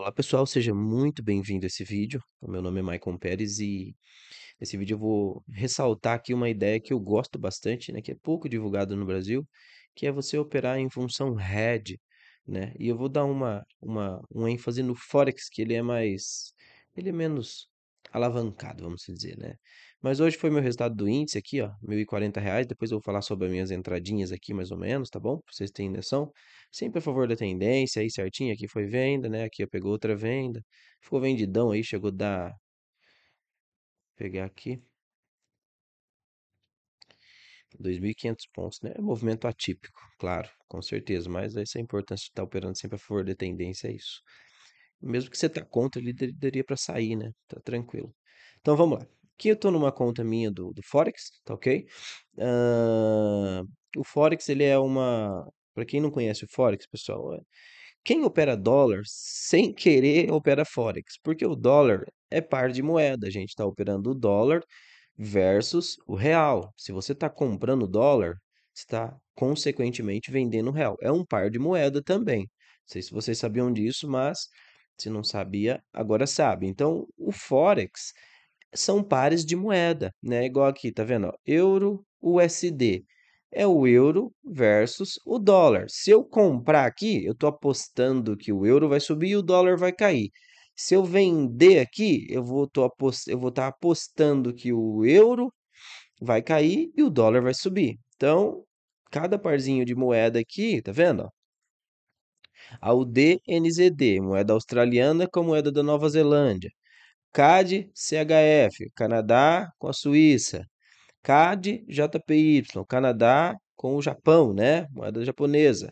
Olá pessoal, seja muito bem-vindo a esse vídeo. O meu nome é Maicon Pérez e nesse vídeo eu vou ressaltar aqui uma ideia que eu gosto bastante, né, que é pouco divulgada no Brasil, que é você operar em função head, né? E eu vou dar uma, uma um ênfase no forex, que ele é mais ele é menos alavancado, vamos dizer, né? Mas hoje foi meu resultado do índice aqui, ó, R$ 1.040. Reais. Depois eu vou falar sobre as minhas entradinhas aqui, mais ou menos, tá bom? Pra vocês terem noção. Sempre a favor da tendência aí certinho. Aqui foi venda, né? Aqui eu pegou outra venda. Ficou vendidão aí, chegou da... Pegar aqui. 2.500 pontos, né? É movimento atípico, claro, com certeza. Mas essa é a importância de estar tá operando sempre a favor da tendência, é isso mesmo que você tá contra, ele daria para sair, né? Tá tranquilo. Então vamos lá. Aqui eu estou numa conta minha do, do Forex, tá ok? Uh, o Forex ele é uma, para quem não conhece o Forex, pessoal, é, quem opera dólar sem querer opera Forex, porque o dólar é par de moeda. A gente está operando o dólar versus o real. Se você está comprando dólar, está consequentemente vendendo real. É um par de moeda também. Não sei se vocês sabiam disso, mas se não sabia, agora sabe. Então, o Forex são pares de moeda, né? Igual aqui, tá vendo? euro, USD. É o euro versus o dólar. Se eu comprar aqui, eu estou apostando que o euro vai subir e o dólar vai cair. Se eu vender aqui, eu vou estar tá apostando que o euro vai cair e o dólar vai subir. Então, cada parzinho de moeda aqui, tá vendo? ao DNZD, moeda australiana com moeda da Nova Zelândia, CAD CHF, Canadá com a Suíça, CAD JPY, Canadá com o Japão, né, moeda japonesa,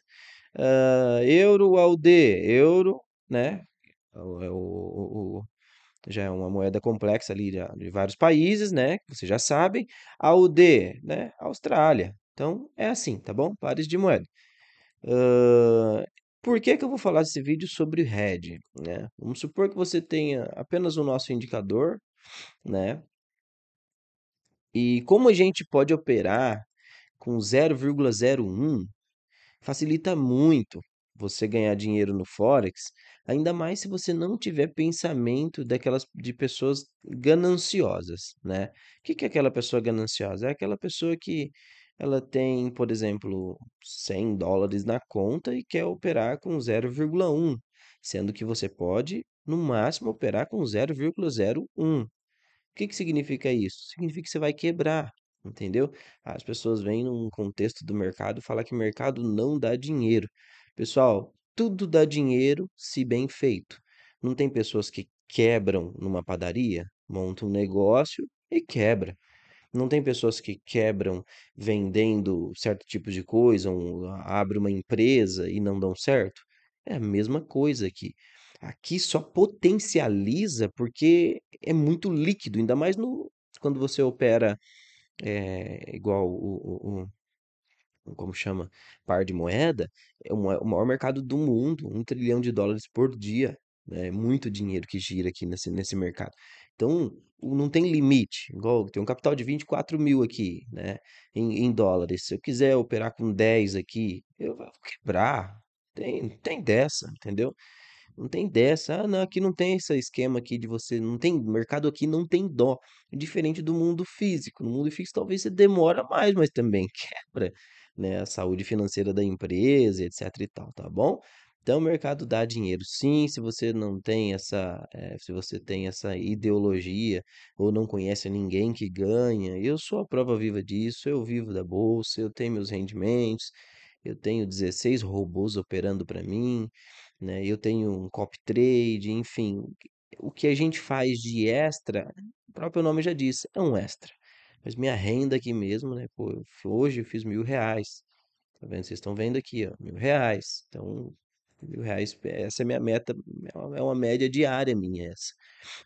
uh, euro ao D, euro, né, é é o, o, o, já é uma moeda complexa ali de vários países, né, vocês já sabem, ao D, né, Austrália. Então é assim, tá bom? Pares de moeda. Uh, por que, que eu vou falar esse vídeo sobre RED? Né? Vamos supor que você tenha apenas o nosso indicador, né? E como a gente pode operar com 0,01, facilita muito você ganhar dinheiro no Forex, ainda mais se você não tiver pensamento daquelas de pessoas gananciosas, né? O que, que é aquela pessoa gananciosa? É aquela pessoa que ela tem, por exemplo, 100 dólares na conta e quer operar com 0,1, sendo que você pode, no máximo, operar com 0,01. O que, que significa isso? Significa que você vai quebrar, entendeu? As pessoas vêm num contexto do mercado falar que mercado não dá dinheiro. Pessoal, tudo dá dinheiro se bem feito. Não tem pessoas que quebram numa padaria, montam um negócio e quebra. Não tem pessoas que quebram vendendo certo tipo de coisa, um, abre uma empresa e não dão certo. É a mesma coisa aqui. Aqui só potencializa porque é muito líquido, ainda mais no, quando você opera é, igual o, o, o como chama, par de moeda, é o maior mercado do mundo, um trilhão de dólares por dia. Né? É muito dinheiro que gira aqui nesse, nesse mercado. Então, não tem limite. Igual, tem um capital de 24 mil aqui, né? Em, em, dólares. Se eu quiser operar com 10 aqui, eu vou quebrar. Tem, tem dessa, entendeu? Não tem dessa. Ah, não, aqui não tem esse esquema aqui de você. Não tem. Mercado aqui não tem dó. É diferente do mundo físico. No mundo físico talvez você demora mais, mas também quebra. Né, a saúde financeira da empresa, etc e tal, tá bom? Então, o mercado dá dinheiro. Sim, se você não tem essa, eh, se você tem essa ideologia ou não conhece ninguém que ganha, eu sou a prova viva disso. Eu vivo da bolsa, eu tenho meus rendimentos, eu tenho 16 robôs operando para mim, né? Eu tenho um copy trade, enfim, o que a gente faz de extra, o próprio nome já diz, é um extra. Mas minha renda aqui mesmo, né? Pô, hoje eu fiz mil reais. Tá vendo? Vocês estão vendo aqui, ó, mil reais. Então, mil reais, essa é minha meta, é uma é média diária minha essa.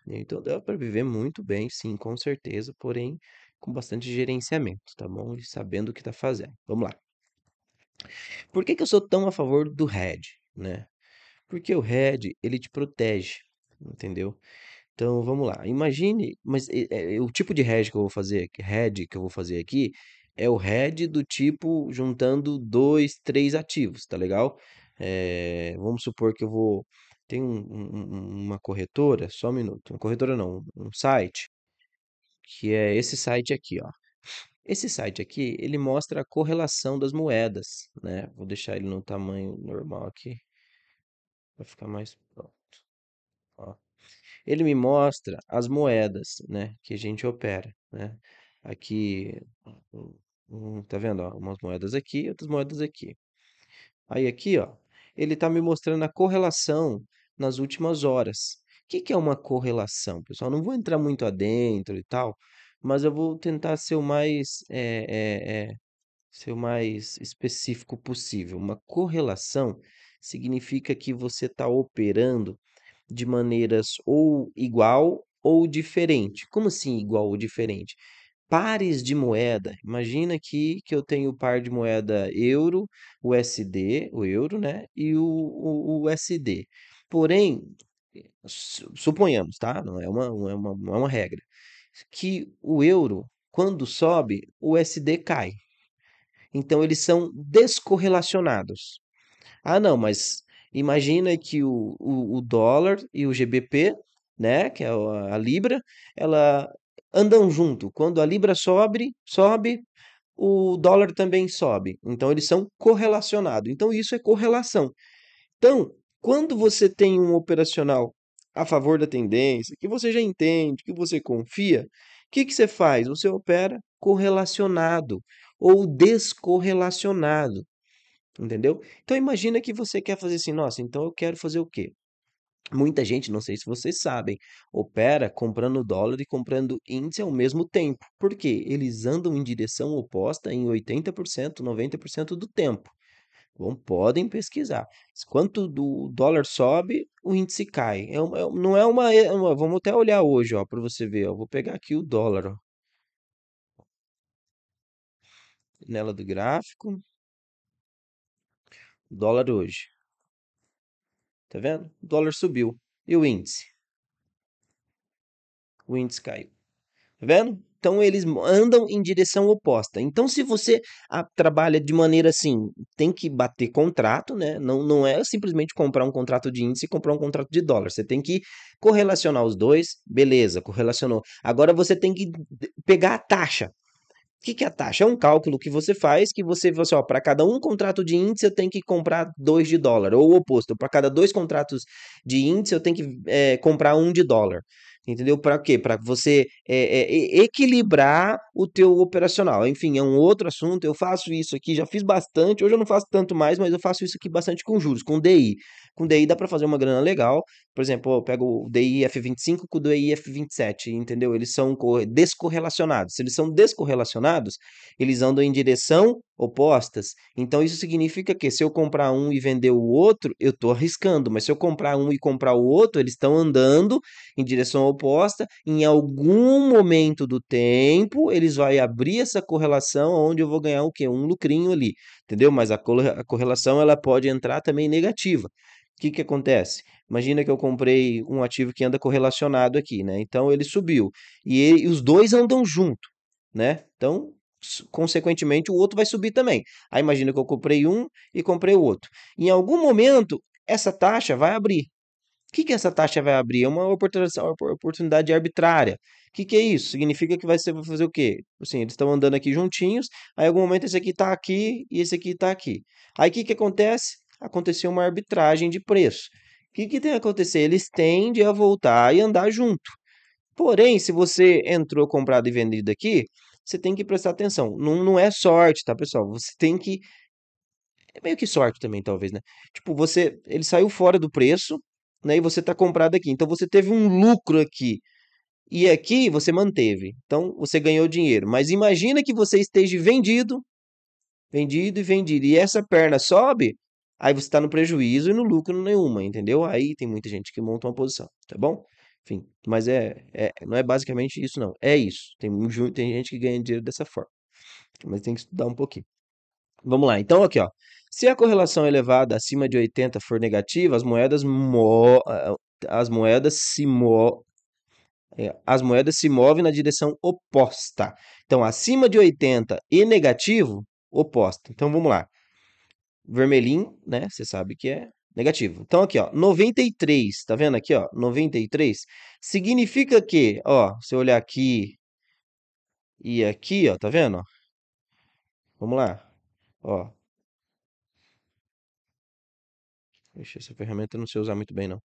Né, então dá para viver muito bem, sim, com certeza, porém com bastante gerenciamento, tá bom? E sabendo o que tá fazendo. Vamos lá. Por que, que eu sou tão a favor do RED, né? Porque o RED, ele te protege, entendeu? Então vamos lá. Imagine, mas é, é, o tipo de RED que eu vou fazer, RED que eu vou fazer aqui, é o head do tipo juntando dois, três ativos, tá legal? É, vamos supor que eu vou. Tem um, um, uma corretora, só um minuto. Uma corretora não, um site. Que é esse site aqui, ó. Esse site aqui, ele mostra a correlação das moedas, né? Vou deixar ele no tamanho normal aqui, para ficar mais pronto. Ó. Ele me mostra as moedas, né, que a gente opera, né? Aqui, tá vendo, ó, umas moedas aqui, outras moedas aqui. Aí aqui, ó, ele está me mostrando a correlação nas últimas horas. O que, que é uma correlação, pessoal? Não vou entrar muito adentro e tal, mas eu vou tentar ser o mais é, é, é, ser o mais específico possível. Uma correlação significa que você está operando de maneiras ou igual ou diferente. Como assim igual ou diferente? pares de moeda. Imagina aqui que eu tenho o par de moeda euro, USD, o euro, né? E o, o, o USD. Porém, suponhamos, tá? Não é uma, é uma, não é uma regra. Que o euro, quando sobe, o USD cai. Então, eles são descorrelacionados. Ah, não, mas imagina que o, o, o dólar e o GBP né, que é a Libra, ela andam junto. Quando a libra sobe, sobe, o dólar também sobe. Então eles são correlacionados. Então isso é correlação. Então, quando você tem um operacional a favor da tendência, que você já entende, que você confia, o que, que você faz? Você opera correlacionado ou descorrelacionado. Entendeu? Então imagina que você quer fazer assim, nossa, então eu quero fazer o quê? Muita gente, não sei se vocês sabem, opera comprando dólar e comprando índice ao mesmo tempo, porque eles andam em direção oposta em 80%, 90% do tempo. Bom, podem pesquisar. Quanto do dólar sobe, o índice cai. É uma, é não é uma, é uma, Vamos até olhar hoje, ó, para você ver. Ó. Vou pegar aqui o dólar. Ó. Nela do gráfico. dólar hoje. Tá vendo? O dólar subiu. E o índice? O índice caiu. Tá vendo? Então eles andam em direção oposta. Então se você ah, trabalha de maneira assim, tem que bater contrato, né? Não, não é simplesmente comprar um contrato de índice e comprar um contrato de dólar. Você tem que correlacionar os dois, beleza, correlacionou. Agora você tem que pegar a taxa. O que, que é a taxa? É um cálculo que você faz que você, você assim, ó, para cada um contrato de índice eu tenho que comprar dois de dólar, ou o oposto, para cada dois contratos de índice eu tenho que é, comprar um de dólar. Entendeu? Para quê? Para você é, é, equilibrar o teu operacional. Enfim, é um outro assunto. Eu faço isso aqui, já fiz bastante. Hoje eu não faço tanto mais, mas eu faço isso aqui bastante com juros, com DI. Com DI dá para fazer uma grana legal. Por exemplo, eu pego o DI F25 com o DI F27, entendeu? Eles são descorrelacionados. Se eles são descorrelacionados, eles andam em direção opostas. Então isso significa que se eu comprar um e vender o outro, eu estou arriscando, mas se eu comprar um e comprar o outro, eles estão andando em direção oposta. Em algum momento do tempo, eles vai abrir essa correlação onde eu vou ganhar o quê? Um lucrinho ali, entendeu? Mas a, correlação ela pode entrar também negativa. O que, que acontece? Imagina que eu comprei um ativo que anda correlacionado aqui, né? Então ele subiu e, ele, e os dois andam junto, né? Então consequentemente o outro vai subir também. Aí imagina que eu comprei um e comprei o outro. Em algum momento essa taxa vai abrir, o que, que essa taxa vai abrir? É uma é oportunidade arbitrária. O que, que é isso? Significa que vai, ser, vai fazer o quê? Assim, eles estão andando aqui juntinhos, aí em algum momento esse aqui está aqui e esse aqui está aqui. Aí o que, que acontece? Aconteceu uma arbitragem de preço. O que, que tem a acontecer? Eles tendem a voltar e andar junto. Porém, se você entrou comprado e vendido aqui, você tem que prestar atenção. Não, não é sorte, tá, pessoal? Você tem que. É meio que sorte também, talvez, né? Tipo, você. Ele saiu fora do preço, né? E você está comprado aqui. Então você teve um lucro aqui. E aqui você manteve. Então você ganhou dinheiro. Mas imagina que você esteja vendido, vendido e vendido. E essa perna sobe, aí você está no prejuízo e no lucro nenhuma, entendeu? Aí tem muita gente que monta uma posição, tá bom? Enfim, mas é, é não é basicamente isso, não. É isso. Tem, tem gente que ganha dinheiro dessa forma. Mas tem que estudar um pouquinho. Vamos lá, então aqui, ó. Se a correlação elevada acima de 80 for negativa, as moedas mo... Ah, as moedas se mo... É, as moedas se movem na direção oposta. Então, acima de 80 e negativo, oposta. Então, vamos lá. Vermelhinho, né? Você sabe que é negativo. Então aqui, ó, 93, tá vendo aqui, ó, 93 significa que, ó, se eu olhar aqui e aqui, ó, tá vendo? Vamos lá. Ó, Ixi, essa ferramenta eu não sei usar muito bem, não.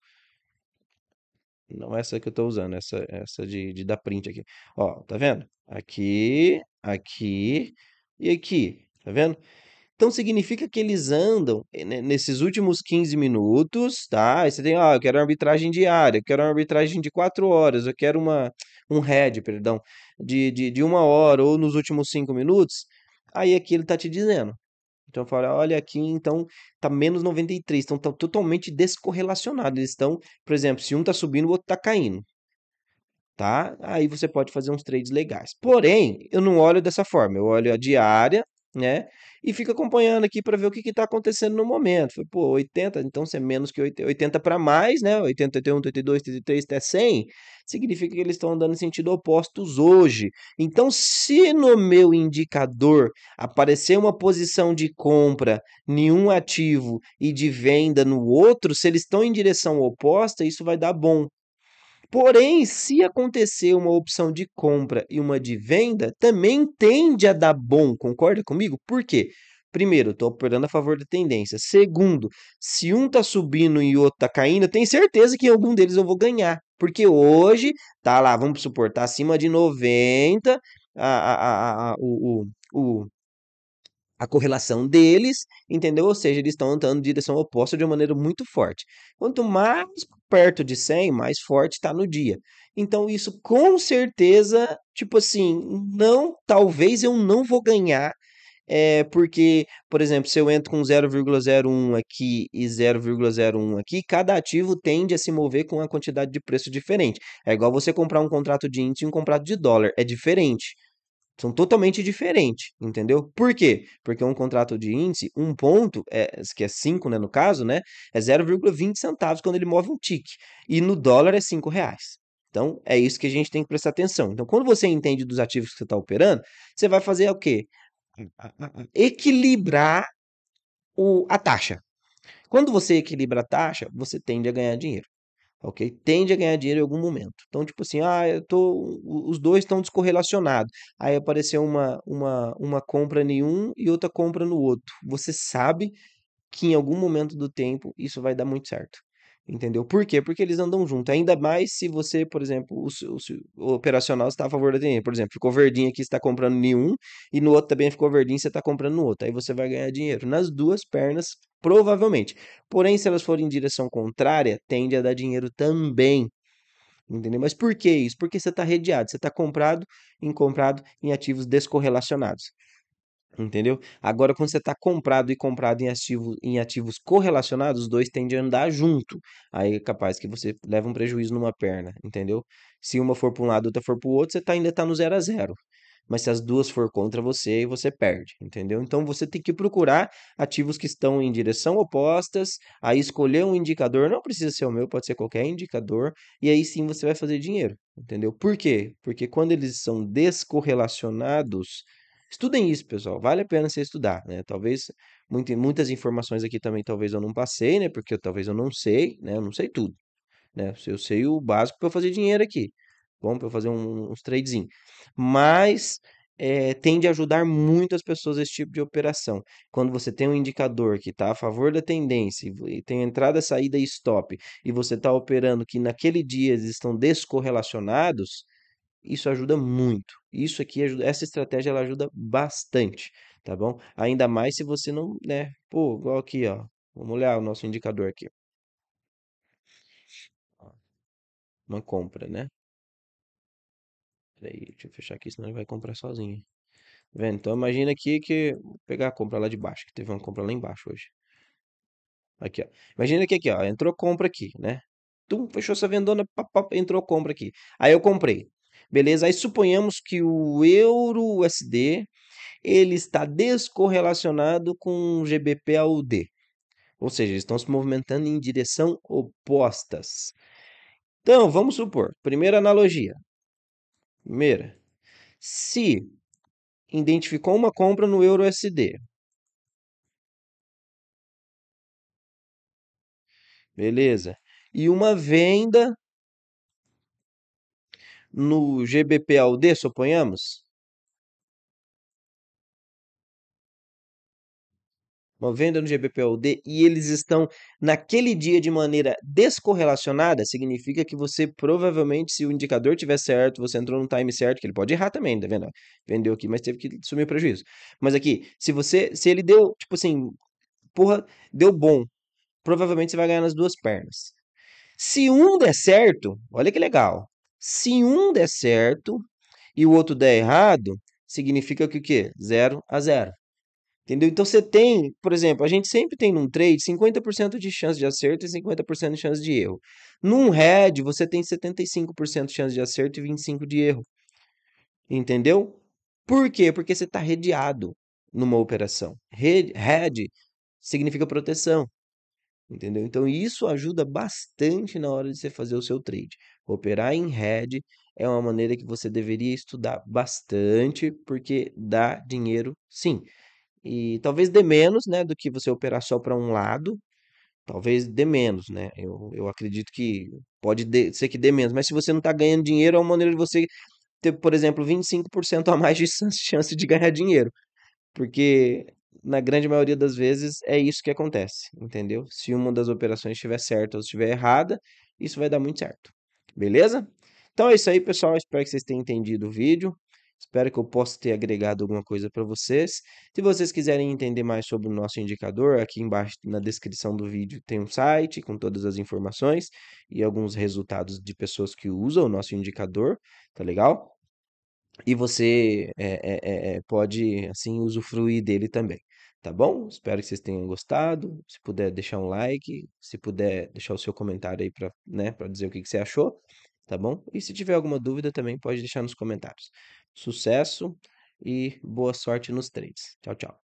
Não é essa que eu tô usando, é essa, é essa de, de dar print aqui. Ó, tá vendo? Aqui, aqui e aqui, tá vendo? Então significa que eles andam eh, nesses últimos 15 minutos, tá? Aí você tem, ó, ah, eu quero uma arbitragem diária, eu quero uma arbitragem de 4 horas, eu quero uma, um head, perdão, de, de, de uma hora ou nos últimos 5 minutos. Aí aqui ele tá te dizendo, então eu falo, olha aqui, então tá menos 93, então tá totalmente descorrelacionado. Eles estão, por exemplo, se um tá subindo, o outro tá caindo. Tá? Aí você pode fazer uns trades legais. Porém, eu não olho dessa forma. Eu olho a diária, né? E fica acompanhando aqui para ver o que está acontecendo no momento. Falei, pô, 80, então se é menos que 80, 80 para mais, né? 80, 81, 82, 83 até 100, significa que eles estão andando em sentido opostos hoje. Então, se no meu indicador aparecer uma posição de compra em um ativo e de venda no outro, se eles estão em direção oposta, isso vai dar bom. Porém, se acontecer uma opção de compra e uma de venda, também tende a dar bom, concorda comigo? Por quê? Primeiro, estou operando a favor da tendência. Segundo, se um está subindo e o outro está caindo, tenho certeza que em algum deles eu vou ganhar. Porque hoje, tá lá, vamos suportar tá acima de 90, a, a, a, a, o, o a correlação deles, entendeu? Ou seja, eles estão andando em direção oposta de uma maneira muito forte. Quanto mais perto de 100, mais forte está no dia. Então, isso com certeza, tipo assim, não, talvez eu não vou ganhar, é, porque, por exemplo, se eu entro com 0,01 aqui e 0,01 aqui, cada ativo tende a se mover com uma quantidade de preço diferente. É igual você comprar um contrato de índice e um contrato de dólar, é diferente são totalmente diferentes, entendeu? Por quê? Porque um contrato de índice, um ponto, é, que é 5 né, no caso, né, é 0,20 centavos quando ele move um tique. E no dólar é 5 reais. Então, é isso que a gente tem que prestar atenção. Então, quando você entende dos ativos que você está operando, você vai fazer o quê? Equilibrar o, a taxa. Quando você equilibra a taxa, você tende a ganhar dinheiro ok? Tende a ganhar dinheiro em algum momento. Então, tipo assim, ah, eu tô, os dois estão descorrelacionados. Aí apareceu uma, uma, uma compra em um e outra compra no outro. Você sabe que em algum momento do tempo isso vai dar muito certo. Entendeu? Por quê? Porque eles andam junto. Ainda mais se você, por exemplo, o, o, o operacional está a favor da TNE. Por exemplo, ficou verdinho aqui, você está comprando nenhum, e no outro também ficou verdinho, você está comprando no outro. Aí você vai ganhar dinheiro nas duas pernas, provavelmente. Porém, se elas forem em direção contrária, tende a dar dinheiro também. Entendeu? Mas por que isso? Porque você está redeado, você está comprado em comprado em ativos descorrelacionados. Entendeu? Agora, quando você está comprado e comprado em ativos, em ativos correlacionados, os dois tendem a andar junto. Aí é capaz que você leva um prejuízo numa perna, entendeu? Se uma for para um lado e outra for para o outro, você tá, ainda está no zero a zero. Mas se as duas for contra você, você perde, entendeu? Então você tem que procurar ativos que estão em direção opostas, aí escolher um indicador, não precisa ser o meu, pode ser qualquer indicador, e aí sim você vai fazer dinheiro, entendeu? Por quê? Porque quando eles são descorrelacionados, Estudem isso, pessoal. Vale a pena você estudar, né? Talvez muito, muitas informações aqui também talvez eu não passei, né? Porque eu, talvez eu não sei, né? Eu não sei tudo, né? Eu sei o básico para fazer dinheiro aqui. Bom, para fazer um, uns tradezinho, Mas é, eh, tende a ajudar muitas pessoas esse tipo de operação. Quando você tem um indicador que está a favor da tendência e tem entrada, saída e stop, e você está operando que naquele dia eles estão descorrelacionados, isso ajuda muito. Isso aqui ajuda, essa estratégia ela ajuda bastante, tá bom? Ainda mais se você não, né, pô, igual aqui, ó. Vamos olhar o nosso indicador aqui. Uma compra, né? Peraí, deixa eu fechar aqui, senão ele vai comprar sozinho. Tá vendo? Então imagina aqui que vou pegar a compra lá de baixo, que teve uma compra lá embaixo hoje. Aqui, ó. Imagina que aqui, ó, entrou compra aqui, né? Tum, fechou essa vendona, pá, pá, entrou compra aqui. Aí eu comprei. Beleza? Aí suponhamos que o euro USD ele está descorrelacionado com o GBP AUD. Ou seja, eles estão se movimentando em direção opostas. Então, vamos supor, primeira analogia. Primeira, se identificou uma compra no euro USD. Beleza. E uma venda no GBPAUD, suponhamos? Uma venda no GBPAUD e eles estão naquele dia de maneira descorrelacionada, significa que você provavelmente, se o indicador tiver certo, você entrou no time certo, que ele pode errar também, tá vendo? Vendeu aqui, mas teve que assumir o prejuízo. Mas aqui, se você, se ele deu, tipo assim, porra, deu bom, provavelmente você vai ganhar nas duas pernas. Se um der certo, olha que legal. Se um der certo e o outro der errado, significa que o quê? 0 a 0. Entendeu? Então você tem, por exemplo, a gente sempre tem num trade 50% de chance de acerto e 50% de chance de erro. Num red você tem 75% de chance de acerto e 25% de erro. Entendeu? Por quê? Porque você está redeado numa operação. Red significa proteção. Entendeu? Então isso ajuda bastante na hora de você fazer o seu trade. Operar em rede é uma maneira que você deveria estudar bastante, porque dá dinheiro sim. E talvez dê menos né, do que você operar só para um lado, talvez dê menos, né? Eu, eu acredito que pode de, ser que dê menos, mas se você não está ganhando dinheiro, é uma maneira de você ter, por exemplo, 25% a mais de chance de ganhar dinheiro. Porque na grande maioria das vezes é isso que acontece, entendeu? Se uma das operações estiver certa ou estiver errada, isso vai dar muito certo. Beleza? Então é isso aí, pessoal. Espero que vocês tenham entendido o vídeo. Espero que eu possa ter agregado alguma coisa para vocês. Se vocês quiserem entender mais sobre o nosso indicador, aqui embaixo na descrição do vídeo tem um site com todas as informações e alguns resultados de pessoas que usam o nosso indicador, tá legal? E você é, é, é, pode, assim, usufruir dele também. Tá bom? Espero que vocês tenham gostado. Se puder deixar um like, se puder deixar o seu comentário aí para né, pra dizer o que, que você achou, tá bom? E se tiver alguma dúvida também pode deixar nos comentários. Sucesso e boa sorte nos trades. Tchau, tchau.